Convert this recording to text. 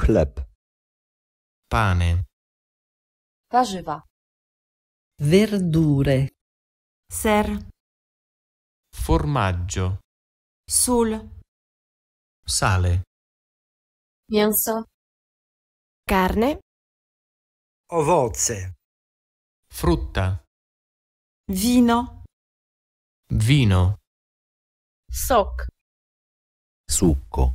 Chleb. Pane. Warzywa. Verdure. Ser. Formaggio. Sul. Sale. Mięso. Carne. Owoce. Frutta. Vino. Vino. Sok. Succo.